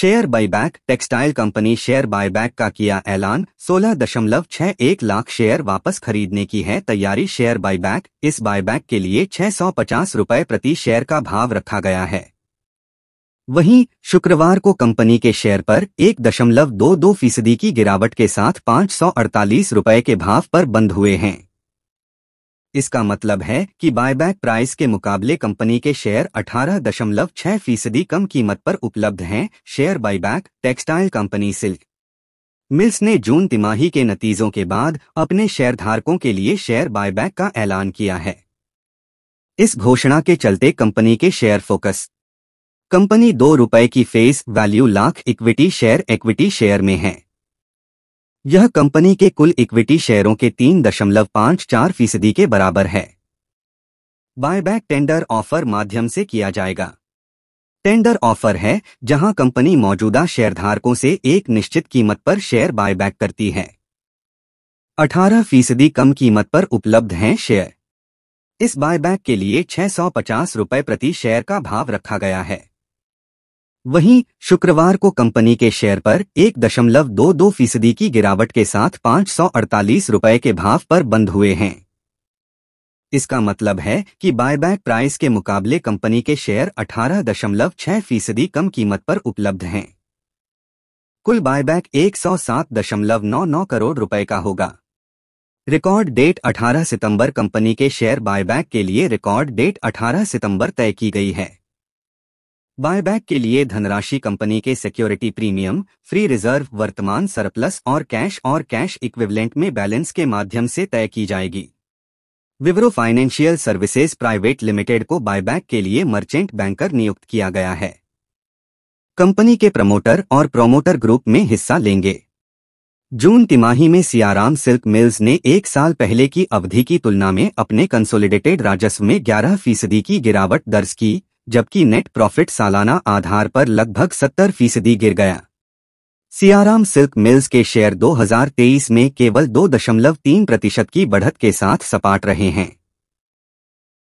share buyback textile company share buyback का किया ऐलान सोलह दशमलव छह एक लाख शेयर वापस खरीदने की है तैयारी शेयर बाईबैक इस बाईबैक के लिए छह सौ पचास रूपए प्रति शेयर का भाव रखा गया है वहीं शुक्रवार को कंपनी के शेयर पर एक दशमलव दो दो फीसदी की गिरावट के साथ पाँच सौ अड़तालीस रूपए के भाव पर बंद हुए हैं इसका मतलब है कि बायबैक प्राइस के मुकाबले कंपनी के शेयर 18.6 फीसदी कम कीमत पर उपलब्ध हैं share buyback textile company silk mills ने जून तिमाही के नतीजों के बाद अपने शेयरधारकों के लिए शेयर बायबैक का ऐलान किया है इस घोषणा के चलते कंपनी के शेयर फोकस कंपनी दो रुपए की face value lakh equity share equity share में है यह कंपनी के कुल इक्विटी शेयरों के तीन दशमलव पाँच चार फीसदी के बराबर है बायबैक टेंडर ऑफर माध्यम से किया जाएगा टेंडर ऑफर है जहां कंपनी मौजूदा शेयरधारकों से एक निश्चित कीमत पर शेयर बायबैक करती है 18 फीसदी कम कीमत पर उपलब्ध हैं शेयर इस बायबैक के लिए छह सौ पचास रुपये प्रति शेयर का भाव रखा गया है वहीं शुक्रवार को कंपनी के शेयर पर एक दशमलव दो दो फीसदी की गिरावट के साथ पाँच सौ अड़तालीस रुपए के भाव पर बंद हुए हैं इसका मतलब है कि बायबैक प्राइस के मुकाबले कंपनी के शेयर अठारह दशमलव छह फीसदी कम कीमत पर उपलब्ध हैं कुल बायबैक एक सौ सात दशमलव नौ नौ करोड़ रुपए का होगा रिकॉर्ड डेट 18 सितंबर कंपनी के शेयर बायबैक के लिए रिकॉर्ड डेट 18 सितंबर तय की गई है बायबैक के लिए धनराशि कंपनी के सिक्योरिटी प्रीमियम फ्री रिजर्व वर्तमान सरप्लस और कैश और कैश इक्विवेलेंट में बैलेंस के माध्यम से तय की जाएगी Vivro financial services private limited को बायबैक के लिए मर्चेंट बैंकर नियुक्त किया गया है कंपनी के प्रमोटर और प्रोमोटर ग्रुप में हिस्सा लेंगे जून तिमाही में सियाराम सिल्क मिल्स ने एक साल पहले की अवधि की तुलना में अपने कंसोलिडेटेड राजस्व में 11 फीसदी की गिरावट दर्ज की जबकि नेट प्रॉफिट सालाना आधार पर लगभग 70 फीसदी गिर गया सियाराम सिल्क मिल्स के शेयर 2023 में केवल 2.3 प्रतिशत की बढ़त के साथ सपाट रहे हैं